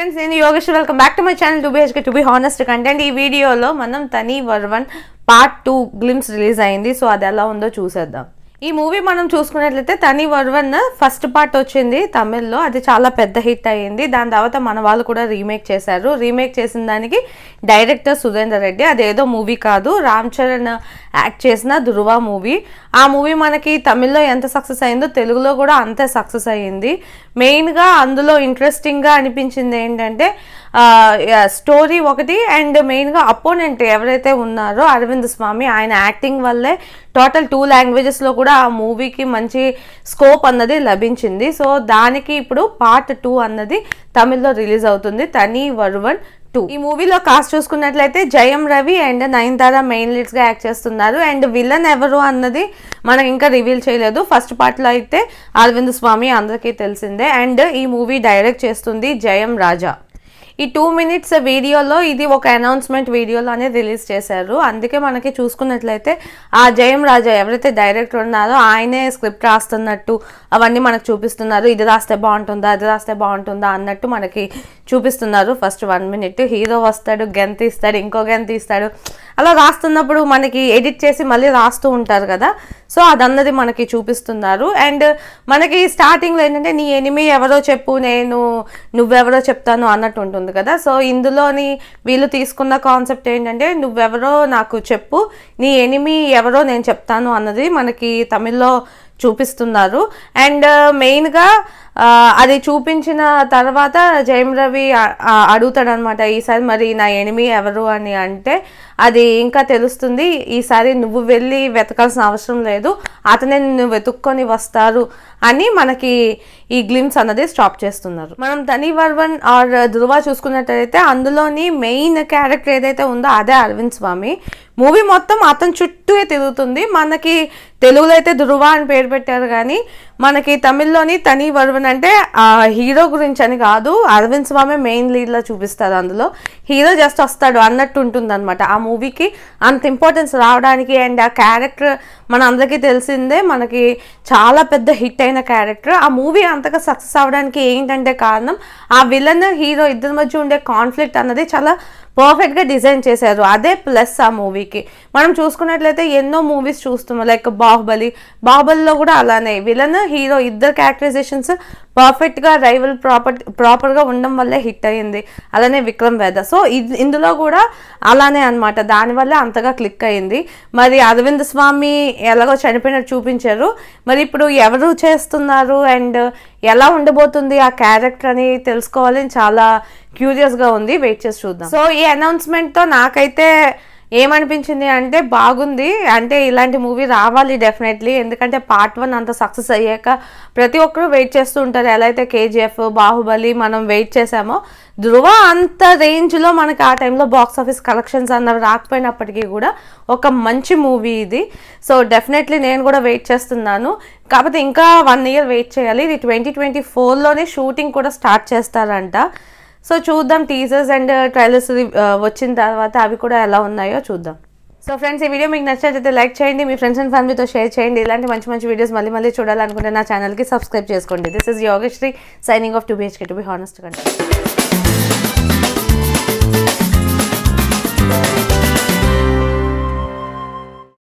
friends నేను Yogesh welcome back to my channel two BHK to be honest content ఈ వీడియోలో మనం Thani Oruvan part two glimpse release అయింది so అది ఎలా ఉందో చూసేద్దాం ఈ మూవీ మనం చూసుకున్నట్లయితే తని వర్వన్ ఫస్ట్ పార్ట్ వచ్చింది తమిళ్లో అది చాలా పెద్ద హిట్ అయ్యింది దాని తర్వాత మన వాళ్ళు కూడా రీమేక్ చేశారు రీమేక్ చేసిన దానికి డైరెక్టర్ సురేందర్ రెడ్డి అదేదో మూవీ కాదు రామ్ చరణ్ యాక్ట్ చేసిన ధృవ మూవీ ఆ మూవీ మనకి తమిళ్లో ఎంత సక్సెస్ అయిందో తెలుగులో కూడా అంతే సక్సెస్ అయ్యింది మెయిన్గా అందులో ఇంట్రెస్టింగ్గా అనిపించింది ఏంటంటే స్టోరీ ఒకటి అండ్ మెయిన్గా అపోనెంట్ ఎవరైతే ఉన్నారో అరవింద్ స్వామి ఆయన యాక్టింగ్ వల్లే టోటల్ టూ లాంగ్వేజెస్లో కూడా కూడా ఆ మూవీకి మంచి స్కోప్ అన్నది లభించింది సో దానికి ఇప్పుడు పార్ట్ టూ అన్నది తమిళ్లో రిలీజ్ అవుతుంది తని వరువన్ టూ ఈ మూవీలో కాస్ట్ చూసుకున్నట్లయితే జయం రవి అండ్ నయన్తార మెయిన్ లీడ్స్గా యాక్ట్ చేస్తున్నారు అండ్ విలన్ ఎవరు అన్నది మనం ఇంకా రివీల్ చేయలేదు ఫస్ట్ పార్ట్లో అయితే అరవింద్ స్వామి అందరికీ తెలిసిందే అండ్ ఈ మూవీ డైరెక్ట్ చేస్తుంది జయం రాజా ఈ టూ మినిట్స్ వీడియోలో ఇది ఒక అనౌన్స్మెంట్ వీడియోలో అనేది రిలీజ్ చేశారు అందుకే మనకి చూసుకున్నట్లయితే ఆ జయం రాజా ఎవరైతే డైరెక్టర్ ఉన్నారో ఆయనే స్క్రిప్ట్ రాస్తున్నట్టు అవన్నీ మనకు చూపిస్తున్నారు ఇది రాస్తే బాగుంటుందా అది రాస్తే బాగుంటుందా అన్నట్టు మనకి చూపిస్తున్నారు ఫస్ట్ వన్ మినిట్ హీరో వస్తాడు గెంతిస్తాడు ఇంకో గెంతిస్తాడు అలా రాస్తున్నప్పుడు మనకి ఎడిట్ చేసి మళ్ళీ రాస్తూ ఉంటారు కదా సో అదన్నది మనకి చూపిస్తున్నారు అండ్ మనకి స్టార్టింగ్లో ఏంటంటే నీ ఎనిమి ఎవరో చెప్పు నేను నువ్వెవరో చెప్తాను అన్నట్టు ఉంటుంది కదా సో ఇందులోని వీళ్ళు తీసుకున్న కాన్సెప్ట్ ఏంటంటే నువ్వెవరో నాకు చెప్పు నీ ఎనిమి ఎవరో నేను చెప్తాను అన్నది మనకి తమిళ్లో చూపిస్తున్నారు అండ్ uh, మెయిన్గా uh, అది చూపించిన తర్వాత జయం రవి uh, అడుగుతాడు అనమాట ఈసారి మరి నా ఎనిమి ఎవరు అని అంటే అది ఇంకా తెలుస్తుంది ఈసారి నువ్వు వెళ్ళి వెతకాల్సిన అవసరం లేదు అతనే నిన్ను వెతుక్కొని వస్తారు అని మనకి ఈ గ్లిమ్స్ అన్నది స్టాప్ చేస్తున్నారు మనం ధని వర్వన్ ఆర్ ధృవ చూసుకున్నట్టయితే అందులోని మెయిన్ క్యారెక్టర్ ఏదైతే ఉందో అదే అరవింద్ స్వామి మూవీ మొత్తం అతని చుట్టూ తిరుగుతుంది మనకి తెలుగులో అయితే ధృవ అని పేరు పెట్టారు కానీ మనకి తమిళ్లోని తని వరువన్ అంటే హీరో గురించి అని కాదు అరవింద్ స్వామి మెయిన్ లీడ్లో చూపిస్తారు అందులో హీరో జస్ట్ వస్తాడు అన్నట్టు ఉంటుంది అనమాట ఆ మూవీకి అంత ఇంపార్టెన్స్ రావడానికి అండ్ ఆ క్యారెక్టర్ మన అందరికీ తెలిసిందే మనకి చాలా పెద్ద హిట్ అయిన క్యారెక్టర్ ఆ మూవీ అంతగా సక్సెస్ అవ్వడానికి ఏంటంటే కారణం ఆ విలన్ హీరో ఇద్దరి మధ్య ఉండే కాన్ఫ్లిక్ట్ అన్నది చాలా పర్ఫెక్ట్గా డిజైన్ చేశారు అదే ప్లస్ ఆ మూవీకి మనం చూసుకున్నట్లయితే ఎన్నో మూవీస్ చూస్తున్నాం లైక్ బాహుబలి బాహుబలిలో కూడా అలానే విలన్ హీరో ఇద్దరు క్యారెక్టరైజేషన్స్ పర్ఫెక్ట్గా రైవల్ ప్రాపర్ ప్రాపర్గా ఉండడం వల్లే హిట్ అయ్యింది అలానే విక్రమ్ వేద సో ఇందులో కూడా అలానే అనమాట దానివల్లే అంతగా క్లిక్ అయింది మరి అరవింద్ స్వామి ఎలాగో చనిపోయినట్టు చూపించారు మరి ఇప్పుడు ఎవరు చేస్తున్నారు అండ్ ఎలా ఉండబోతుంది ఆ క్యారెక్టర్ అని తెలుసుకోవాలని చాలా క్యూరియస్గా ఉంది వెయిట్ చేసి చూద్దాం సో ఈ అనౌన్స్మెంట్తో నాకైతే ఏమనిపించింది అంటే బాగుంది అంటే ఇలాంటి మూవీ రావాలి డెఫినెట్లీ ఎందుకంటే పార్ట్ వన్ అంత సక్సెస్ అయ్యాక ప్రతి ఒక్కరూ వెయిట్ చేస్తూ ఉంటారు ఎలా అయితే కేజీఎఫ్ బాహుబలి మనం వెయిట్ చేసామో ధృవ అంత రేంజ్లో మనకి ఆ టైంలో బాక్స్ ఆఫీస్ కలెక్షన్స్ అన్నవి రాకపోయినప్పటికీ కూడా ఒక మంచి మూవీ ఇది సో డెఫినెట్లీ నేను కూడా వెయిట్ చేస్తున్నాను కాకపోతే ఇంకా వన్ ఇయర్ వెయిట్ చేయాలి ఇది ట్వంటీ ట్వంటీ ఫోర్లోనే షూటింగ్ కూడా స్టార్ట్ చేస్తారంట సో చూద్దాం టీజర్స్ అండ్ ట్రైలర్స్ వచ్చిన తర్వాత అవి కూడా ఎలా ఉన్నాయో చూద్దాం సో ఫ్రెండ్స్ ఈ వీడియో మీకు నచ్చినట్లయితే లైక్ చేయండి మీ ఫ్రెండ్స్ అండ్ ఫ్యామిలీతో షేర్ చేయండి ఇలాంటి మంచి మంచి వీడియోస్ మళ్ళీ మళ్ళీ చూడాలనుకుంటే నా ఛానల్కి సబ్స్క్రైబ్ చేసుకోండి this is Yogasri signing off two BHK to be honest కంటే